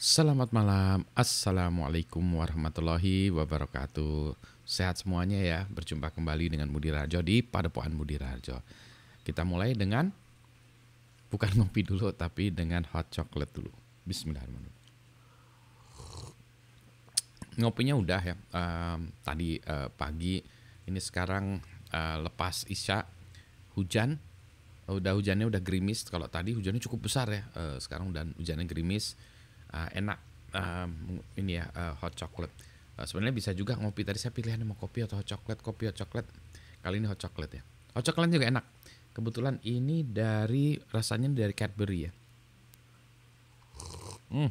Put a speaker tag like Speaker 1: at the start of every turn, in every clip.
Speaker 1: Selamat malam, Assalamualaikum warahmatullahi wabarakatuh Sehat semuanya ya, berjumpa kembali dengan Mudi Rajo di Padepokan Mudi Rajo Kita mulai dengan, bukan ngopi dulu tapi dengan hot chocolate dulu Bismillahirrahmanirrahim Ngopinya udah ya, um, tadi uh, pagi, ini sekarang uh, lepas isya hujan udah hujannya udah gerimis kalau tadi hujannya cukup besar ya uh, sekarang udah hujannya gerimis uh, enak uh, ini ya uh, hot chocolate. Uh, Sebenarnya bisa juga ngopi. Tadi saya pilihan mau kopi atau hot chocolate, kopi hot chocolate. Kali ini hot chocolate ya. Hot chocolate juga enak. Kebetulan ini dari rasanya dari Cadbury ya. Hmm,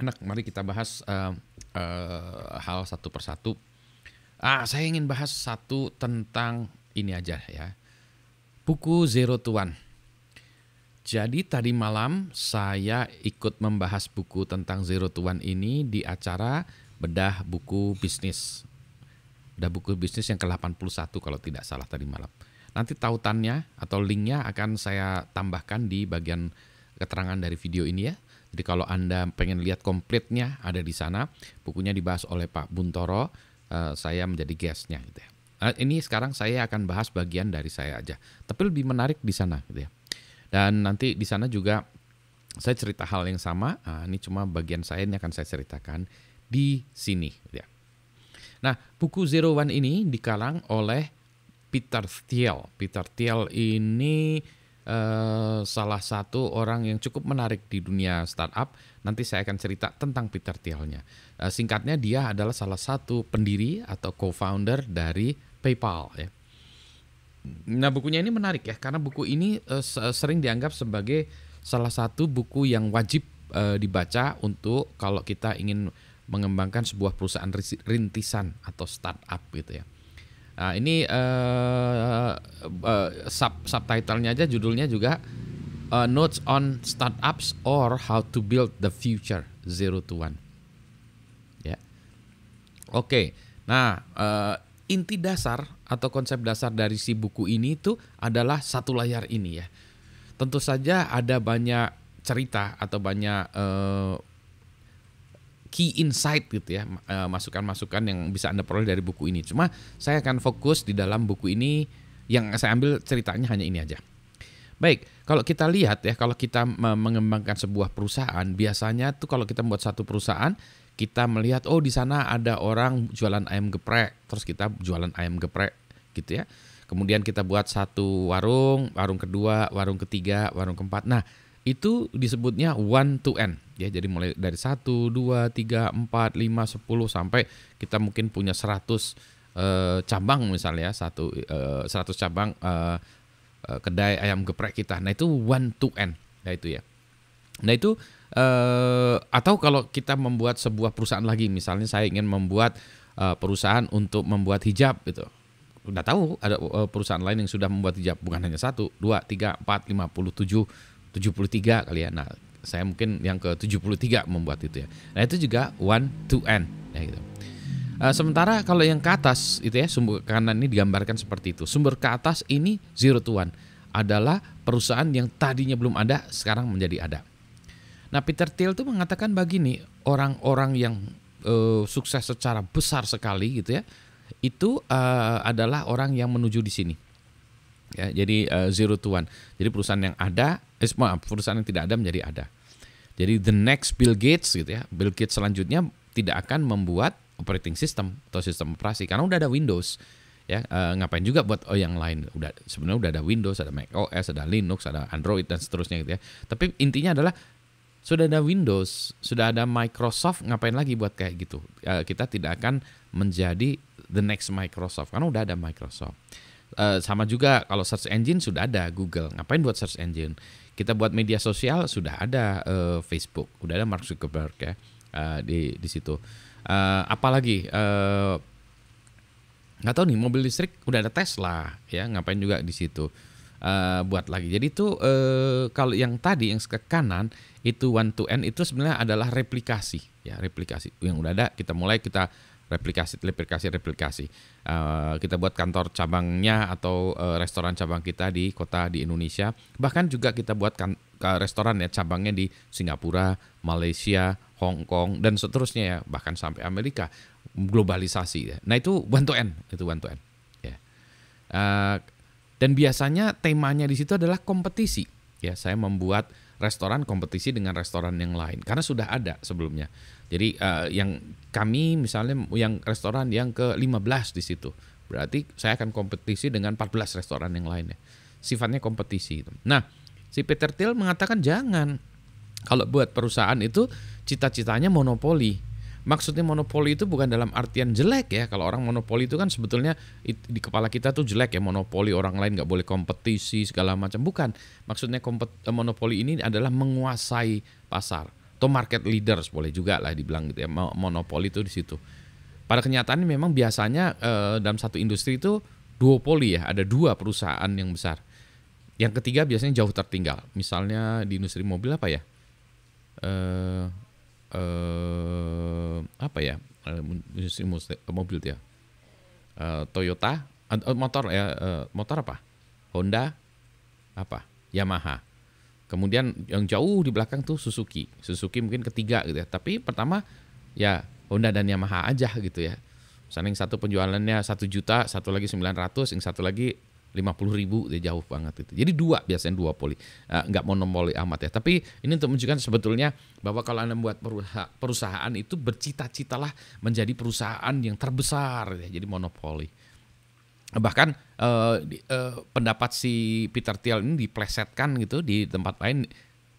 Speaker 1: enak. Mari kita bahas uh, uh, hal satu persatu. Ah, saya ingin bahas satu tentang ini aja ya. Buku Zero to One jadi tadi malam saya ikut membahas buku tentang Zero to One ini di acara bedah buku bisnis. Bedah buku bisnis yang ke-81 kalau tidak salah tadi malam. Nanti tautannya atau linknya akan saya tambahkan di bagian keterangan dari video ini ya. Jadi kalau Anda pengen lihat komplitnya ada di sana. Bukunya dibahas oleh Pak Buntoro. Eh, saya menjadi guestnya gitu ya. Eh, ini sekarang saya akan bahas bagian dari saya aja. Tapi lebih menarik di sana gitu ya. Dan nanti di sana juga saya cerita hal yang sama. Nah, ini cuma bagian saya ini akan saya ceritakan di sini. Ya. Nah, buku Zero One ini dikalang oleh Peter Thiel. Peter Thiel ini eh, salah satu orang yang cukup menarik di dunia startup. Nanti saya akan cerita tentang Peter Thielnya. Eh, singkatnya dia adalah salah satu pendiri atau co-founder dari PayPal. Ya. Nah, bukunya ini menarik ya karena buku ini uh, sering dianggap sebagai salah satu buku yang wajib uh, dibaca untuk kalau kita ingin mengembangkan sebuah perusahaan rintisan atau startup gitu ya. Nah, ini uh, uh, sub subtitlenya aja judulnya juga uh, Notes on Startups or How to Build the Future Zero to One. Ya. Oke. Okay. Nah, uh, inti dasar atau konsep dasar dari si buku ini itu adalah satu layar ini ya. Tentu saja ada banyak cerita atau banyak uh, key insight gitu ya, masukan eh, masukan-masukan yang bisa Anda peroleh dari buku ini. Cuma saya akan fokus di dalam buku ini yang saya ambil ceritanya hanya ini aja. Baik, kalau kita lihat ya, kalau kita mengembangkan sebuah perusahaan, biasanya tuh kalau kita membuat satu perusahaan, kita melihat oh di sana ada orang jualan ayam geprek, terus kita jualan ayam geprek gitu ya. Kemudian kita buat satu warung, warung kedua, warung ketiga, warung keempat. Nah, itu disebutnya one to n ya. Jadi mulai dari satu dua tiga empat lima sepuluh sampai kita mungkin punya seratus eh, cabang misalnya satu eh, cabang eh, eh, kedai ayam geprek kita. Nah, itu one to n. Nah, itu ya. Nah, itu uh, atau kalau kita membuat sebuah perusahaan lagi, misalnya saya ingin membuat uh, perusahaan untuk membuat hijab gitu. Udah tahu ada eh, perusahaan lain yang sudah membuat hijab bukan hanya satu, dua, tiga, empat, lima puluh tujuh, tujuh puluh tiga kali ya. Nah saya mungkin yang ke tujuh puluh tiga membuat itu ya. Nah itu juga one to n ya gitu. sementara kalau yang ke atas itu ya sumber ke kanan ini digambarkan seperti itu. Sumber ke atas ini zero to one adalah perusahaan yang tadinya belum ada sekarang menjadi ada. Nah, Peter Thiel tuh mengatakan begini, orang-orang yang uh, sukses secara besar sekali gitu ya, itu uh, adalah orang yang menuju di sini. Ya, jadi uh, zero to one. Jadi perusahaan yang ada, eh, maaf, perusahaan yang tidak ada menjadi ada. Jadi the next Bill Gates gitu ya. Bill Gates selanjutnya tidak akan membuat operating system atau sistem operasi karena udah ada Windows. Ya, uh, ngapain juga buat oh yang lain udah sebenarnya udah ada Windows, ada Mac OS, ada Linux, ada Android dan seterusnya gitu ya. Tapi intinya adalah sudah ada Windows, sudah ada Microsoft, ngapain lagi buat kayak gitu? Ya, kita tidak akan menjadi the next Microsoft karena udah ada Microsoft. Eh, sama juga kalau search engine sudah ada Google, ngapain buat search engine? Kita buat media sosial sudah ada eh, Facebook, udah ada Mark Zuckerberg ya eh, di di situ. apalagi nggak uh, tahu nih mobil listrik udah ada Tesla ya, ngapain juga di situ uh, buat lagi. Jadi itu uh, kalau yang tadi yang ke kanan itu one to n itu sebenarnya adalah replikasi ya replikasi yang udah ada kita mulai kita replikasi replikasi replikasi uh, kita buat kantor cabangnya atau uh, restoran cabang kita di kota di Indonesia bahkan juga kita buat kan, restoran ya cabangnya di Singapura Malaysia Hong Kong dan seterusnya ya bahkan sampai Amerika globalisasi ya nah itu one to n itu one to n ya yeah. uh, dan biasanya temanya di situ adalah kompetisi. Ya, saya membuat restoran kompetisi dengan restoran yang lain karena sudah ada sebelumnya. Jadi uh, yang kami misalnya yang restoran yang ke-15 di situ. Berarti saya akan kompetisi dengan 14 restoran yang lainnya. Sifatnya kompetisi itu. Nah, si Peter Thiel mengatakan jangan. Kalau buat perusahaan itu cita-citanya monopoli maksudnya monopoli itu bukan dalam artian jelek ya. Kalau orang monopoli itu kan sebetulnya di kepala kita tuh jelek ya monopoli orang lain nggak boleh kompetisi segala macam. Bukan. Maksudnya eh, monopoli ini adalah menguasai pasar atau market leaders boleh juga lah dibilang gitu ya. Monopoli itu di situ. Pada kenyataannya memang biasanya eh, dalam satu industri itu duopoli ya, ada dua perusahaan yang besar. Yang ketiga biasanya jauh tertinggal. Misalnya di industri mobil apa ya? Eh eh, apa ya industri eh, eh, mobil ya eh, Toyota eh, motor ya eh, motor apa Honda apa Yamaha kemudian yang jauh di belakang tuh Suzuki Suzuki mungkin ketiga gitu ya tapi pertama ya Honda dan Yamaha aja gitu ya misalnya yang satu penjualannya satu juta satu lagi 900 yang satu lagi lima puluh ribu dia jauh banget itu. Jadi dua biasanya dua poli, eh, nggak mau monopoli amat ya. Tapi ini untuk menunjukkan sebetulnya bahwa kalau anda membuat perusahaan, itu bercita-citalah menjadi perusahaan yang terbesar ya. Jadi monopoli. Bahkan eh, eh, pendapat si Peter Thiel ini diplesetkan gitu di tempat lain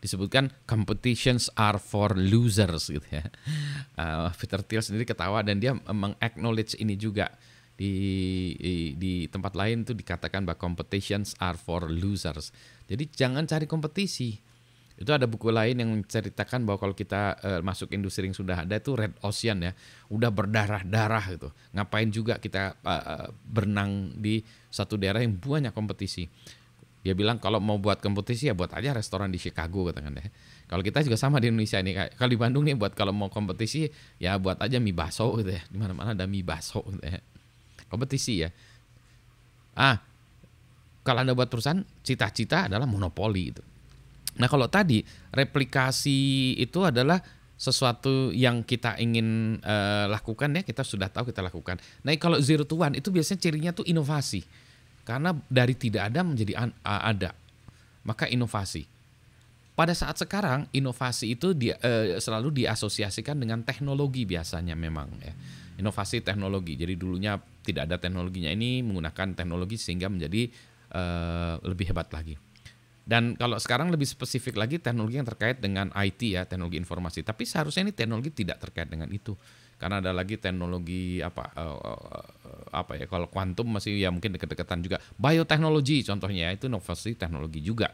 Speaker 1: disebutkan competitions are for losers gitu ya. Uh, Peter Thiel sendiri ketawa dan dia mengaknowledge ini juga di, di tempat lain tuh dikatakan bahwa competitions are for losers. Jadi jangan cari kompetisi. Itu ada buku lain yang menceritakan bahwa kalau kita uh, masuk industri yang sudah ada itu red ocean ya, udah berdarah-darah gitu. Ngapain juga kita uh, berenang di satu daerah yang banyak kompetisi. Dia bilang kalau mau buat kompetisi ya buat aja restoran di Chicago katakan deh. Ya. Kalau kita juga sama di Indonesia ini kalau di Bandung nih buat kalau mau kompetisi ya buat aja mie baso gitu ya. Di mana-mana ada mie baso gitu ya kompetisi ya. Ah, kalau Anda buat perusahaan, cita-cita adalah monopoli itu. Nah, kalau tadi replikasi itu adalah sesuatu yang kita ingin uh, lakukan ya kita sudah tahu kita lakukan. Nah kalau zero to one itu biasanya cirinya tuh inovasi karena dari tidak ada menjadi an, ada maka inovasi. Pada saat sekarang inovasi itu di, uh, eh, selalu diasosiasikan dengan teknologi biasanya memang ya inovasi teknologi. Jadi dulunya tidak ada teknologinya ini menggunakan teknologi sehingga menjadi uh, lebih hebat lagi. Dan kalau sekarang lebih spesifik lagi teknologi yang terkait dengan IT ya, teknologi informasi. Tapi seharusnya ini teknologi tidak terkait dengan itu. Karena ada lagi teknologi apa uh, apa ya kalau kuantum masih ya mungkin dekat-dekatan juga. Bioteknologi contohnya ya, itu inovasi teknologi juga.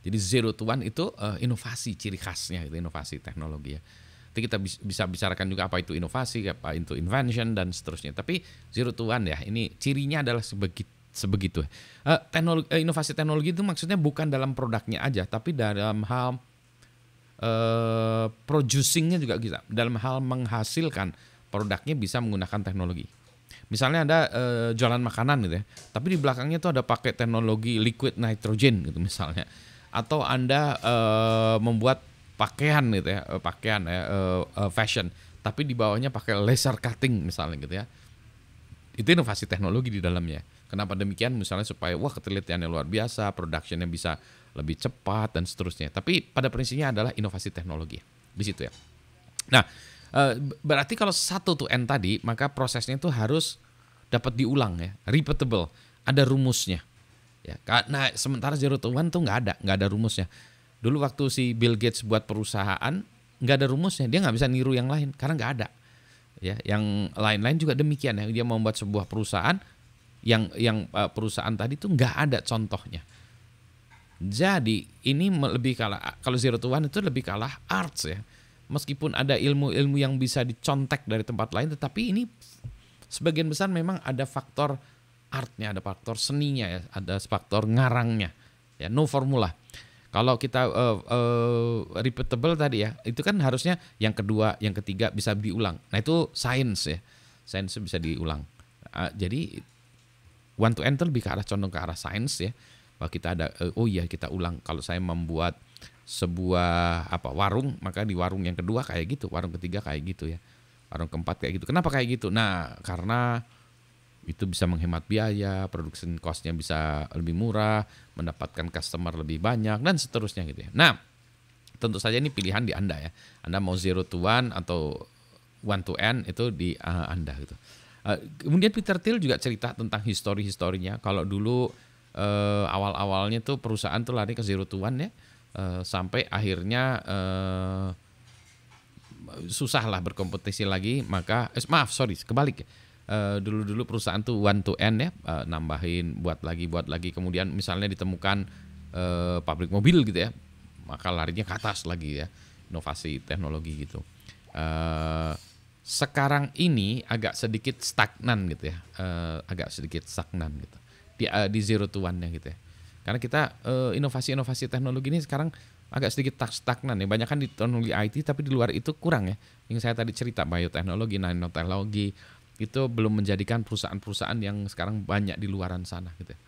Speaker 1: Jadi zero to one itu uh, inovasi ciri khasnya itu inovasi teknologi ya. Itu kita bisa bicarakan juga apa itu inovasi, apa itu invention dan seterusnya. Tapi zero to one ya, ini cirinya adalah sebegitu sebegitu. Uh, eh, teknologi, uh, eh, inovasi teknologi itu maksudnya bukan dalam produknya aja, tapi dalam hal uh, producingnya juga bisa, dalam hal menghasilkan produknya bisa menggunakan teknologi. Misalnya ada uh, jualan makanan gitu ya, tapi di belakangnya tuh ada pakai teknologi liquid nitrogen gitu misalnya, atau anda uh, membuat pakaian gitu ya, eh, pakaian ya, eh, eh, fashion, tapi di bawahnya pakai laser cutting misalnya gitu ya. Itu inovasi teknologi di dalamnya. Kenapa demikian? Misalnya supaya wah ketelitiannya luar biasa, production yang bisa lebih cepat dan seterusnya. Tapi pada prinsipnya adalah inovasi teknologi di situ ya. Nah, berarti kalau satu to n tadi, maka prosesnya itu harus dapat diulang ya, repeatable, ada rumusnya. Ya, karena sementara zero to one tuh nggak ada, nggak ada rumusnya. Dulu waktu si Bill Gates buat perusahaan nggak ada rumusnya, dia nggak bisa niru yang lain karena nggak ada. Ya, yang lain-lain juga demikian ya. Dia membuat sebuah perusahaan yang yang eh, perusahaan tadi tuh nggak ada contohnya. Jadi ini lebih kalah kalau zero to one itu lebih kalah arts ya. Meskipun ada ilmu-ilmu yang bisa dicontek dari tempat lain, tetapi ini sebagian besar memang ada faktor artnya, ada faktor seninya, ya, ada faktor ngarangnya. Ya, no formula. Kalau kita uh, uh, repeatable tadi ya, itu kan harusnya yang kedua, yang ketiga bisa diulang. Nah itu sains ya, sains bisa diulang. Uh, jadi one to enter lebih ke arah condong ke arah sains ya. Bahwa kita ada uh, oh iya kita ulang. Kalau saya membuat sebuah apa warung, maka di warung yang kedua kayak gitu, warung ketiga kayak gitu ya, warung keempat kayak gitu. Kenapa kayak gitu? Nah karena itu bisa menghemat biaya, production costnya bisa lebih murah, mendapatkan customer lebih banyak dan seterusnya gitu ya. Nah, tentu saja ini pilihan di anda ya. Anda mau zero to one atau one to n itu di uh, anda gitu. Uh, kemudian Peter Thiel juga cerita tentang histori historinya. Kalau dulu uh, eh, awal awalnya tuh perusahaan tuh lari ke zero to one ya, uh, sampai akhirnya uh, susah lah berkompetisi lagi. Maka eh, maaf sorry kebalik ya Eh, dulu-dulu perusahaan tuh one to end ya, uh, nambahin buat lagi buat lagi kemudian misalnya ditemukan uh, pabrik mobil gitu ya, maka larinya ke atas lagi ya, inovasi teknologi gitu. Uh, sekarang ini agak sedikit stagnan gitu ya, uh, agak sedikit stagnan gitu di uh, di zero to one-nya gitu ya. Karena kita inovasi-inovasi teknologi ini sekarang agak sedikit tak stagnan ya. Banyak kan di teknologi IT tapi di luar itu kurang ya. Yang saya tadi cerita bioteknologi, nanoteknologi, itu belum menjadikan perusahaan-perusahaan yang sekarang banyak di luaran sana gitu. Ya.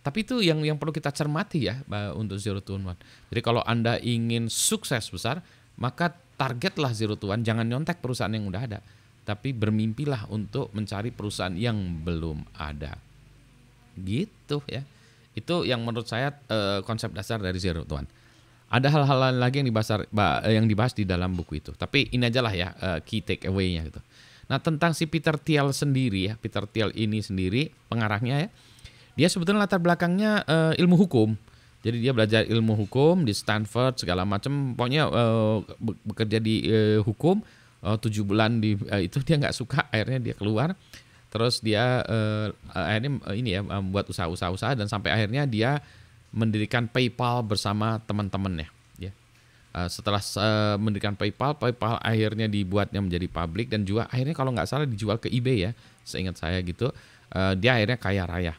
Speaker 1: Tapi itu yang yang perlu kita cermati ya untuk zero to one. Jadi kalau Anda ingin sukses besar, maka targetlah zero to one, jangan nyontek perusahaan yang udah ada, tapi bermimpilah untuk mencari perusahaan yang belum ada. Gitu ya. Itu yang menurut saya e, konsep dasar dari zero to one. Ada hal-hal lain lagi yang dibahas yang dibahas di dalam buku itu. Tapi ini aja lah ya eh, key takeaway nya gitu. Nah tentang si Peter Thiel sendiri ya, Peter Thiel ini sendiri pengarahnya ya, dia sebetulnya latar belakangnya uh, ilmu hukum. Jadi dia belajar ilmu hukum di Stanford segala macam, pokoknya uh, bekerja di uh, hukum tujuh bulan di uh, itu dia nggak suka, akhirnya dia keluar. Terus dia uh, akhirnya uh, ini ya membuat usaha-usaha dan sampai akhirnya dia mendirikan PayPal bersama teman-temannya Eh, setelah uh, mendirikan PayPal, PayPal akhirnya dibuatnya menjadi publik dan juga akhirnya kalau nggak salah dijual ke eBay ya, seingat saya gitu. Uh, dia akhirnya kaya raya.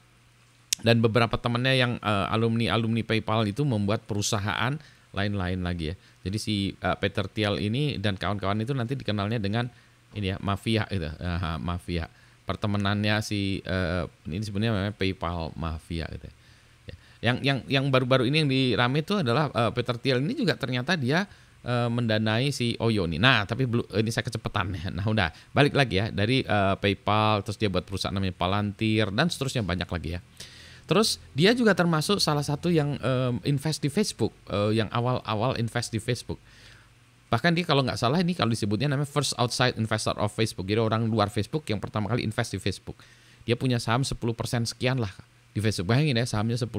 Speaker 1: Dan beberapa temannya yang uh, alumni alumni PayPal itu membuat perusahaan lain-lain lagi ya. Jadi si uh, Peter Thiel ini dan kawan-kawan itu nanti dikenalnya dengan ini ya mafia gitu, uh, mafia. Pertemanannya si uh, ini sebenarnya namanya PayPal mafia gitu. Ya yang yang yang baru-baru ini yang dirame itu adalah uh, Peter Thiel ini juga ternyata dia uh, mendanai si Oyo nih. Nah, tapi belum ini saya kecepatan ya. Nah, udah balik lagi ya dari uh, PayPal terus dia buat perusahaan namanya Palantir dan seterusnya banyak lagi ya. Terus dia juga termasuk salah satu yang um, invest di Facebook, uh, yang awal-awal invest di Facebook. Bahkan dia kalau nggak salah ini kalau disebutnya namanya first outside investor of Facebook. Jadi orang luar Facebook yang pertama kali invest di Facebook. Dia punya saham 10% sekian lah di Facebook. Bayangin ya sahamnya 10%.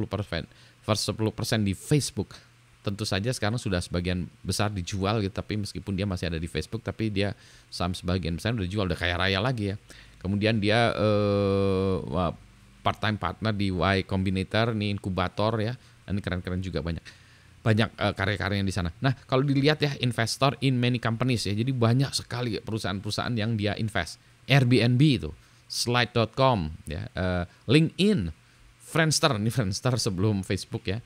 Speaker 1: First 10% di Facebook. Tentu saja sekarang sudah sebagian besar dijual gitu tapi meskipun dia masih ada di Facebook tapi dia saham sebagian besar udah dijual udah kaya raya lagi ya. Kemudian dia eh, part time partner di Y Combinator, nih inkubator ya. Nah, ini keren-keren juga banyak banyak uh, eh, karya yang di sana. Nah, kalau dilihat ya investor in many companies ya. Jadi banyak sekali perusahaan-perusahaan yang dia invest. Airbnb itu, slide.com ya, uh, LinkedIn Friendster, ini Friendster sebelum Facebook ya.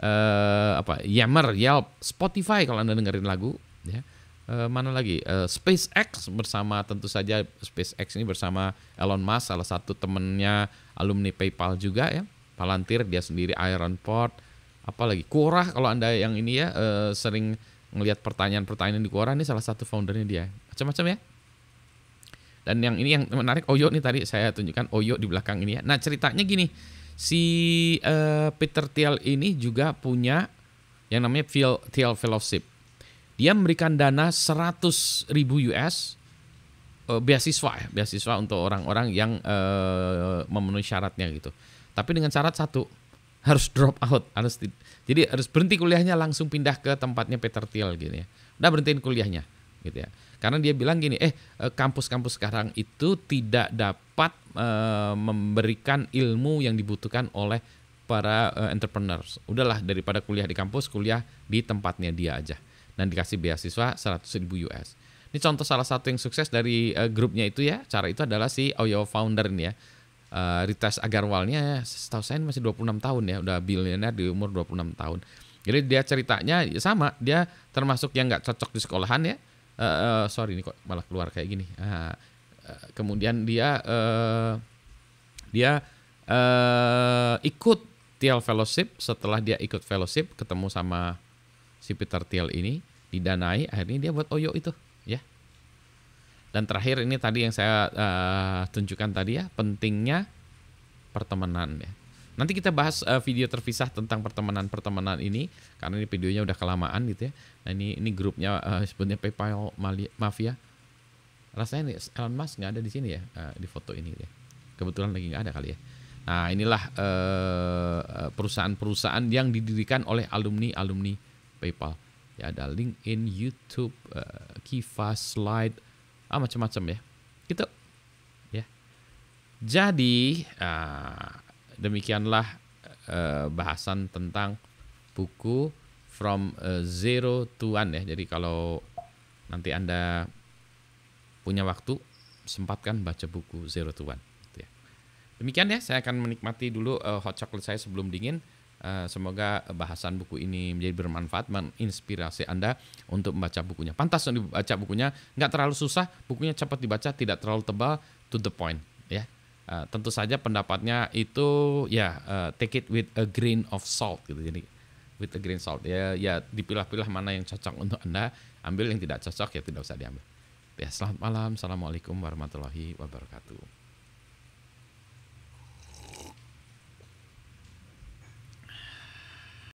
Speaker 1: Uh, apa Yammer, Yelp, Spotify kalau Anda dengerin lagu ya. Uh, mana lagi? Uh, SpaceX bersama tentu saja SpaceX ini bersama Elon Musk salah satu temennya alumni PayPal juga ya. Palantir dia sendiri Iron apa apalagi Quora kalau Anda yang ini ya uh, sering ngelihat pertanyaan-pertanyaan di Quora ini salah satu foundernya dia. Macam-macam ya. Dan yang ini yang menarik Oyo nih tadi saya tunjukkan Oyo di belakang ini ya. Nah, ceritanya gini Si uh, Peter Thiel ini juga punya yang namanya Thiel Fellowship. Dia memberikan dana 100 ribu US uh, eh, beasiswa ya, beasiswa untuk orang-orang yang uh, memenuhi syaratnya gitu. Tapi dengan syarat satu, harus drop out, harus jadi harus berhenti kuliahnya langsung pindah ke tempatnya Peter Thiel gitu ya. Udah berhentiin kuliahnya gitu ya. Karena dia bilang gini, eh, eh kampus-kampus sekarang itu tidak dapat eh, memberikan ilmu yang dibutuhkan oleh para eh, entrepreneurs. Udahlah daripada kuliah di kampus, kuliah di tempatnya dia aja. Dan dikasih beasiswa 100 ribu US. Ini contoh salah satu yang sukses dari eh, grupnya itu ya. Cara itu adalah si Oyo founder ini ya. Uh, Ritas Agarwalnya setahu saya masih 26 tahun ya, udah bilioner di umur 26 tahun. Jadi dia ceritanya ya sama, dia termasuk yang gak cocok di sekolahan ya, uh, uh, sorry ini kok malah keluar kayak gini uh, uh, kemudian dia uh, dia uh, ikut tiel Fellowship setelah dia ikut Fellowship ketemu sama si Peter Tiel ini didanai akhirnya dia buat Oyo itu ya dan terakhir ini tadi yang saya uh, tunjukkan tadi ya pentingnya pertemanan ya Nanti kita bahas uh, video terpisah tentang pertemanan-pertemanan ini karena ini videonya udah kelamaan gitu ya. Nah, ini ini grupnya uh, sebutnya PayPal Mali Mafia. Rasanya nih, Elon Musk nggak ada di sini ya uh, di foto ini ya. Kebetulan lagi nggak ada kali ya. Nah, inilah perusahaan-perusahaan yang didirikan oleh alumni-alumni PayPal. Ya ada LinkedIn, YouTube, uh, Kiva, Slide, ah macam-macam ya. Gitu. Ya. Jadi, uh, demikianlah uh, bahasan tentang buku From eh, Zero to One ya. Jadi kalau nanti Anda punya waktu sempatkan baca buku Zero to One. Gitu ya. Demikian ya, saya akan menikmati dulu eh, hot chocolate saya sebelum dingin. semoga bahasan buku ini menjadi bermanfaat, menginspirasi Anda untuk membaca bukunya. Pantas untuk dibaca bukunya, nggak terlalu susah, bukunya cepat dibaca, tidak terlalu tebal, to the point. Ya, Eh, tentu saja pendapatnya itu ya uh, take it with a grain of salt gitu. Jadi with a grain salt ya ya dipilah-pilah mana yang cocok untuk Anda, ambil yang tidak cocok ya tidak usah diambil. Ya, selamat malam. Assalamualaikum warahmatullahi wabarakatuh.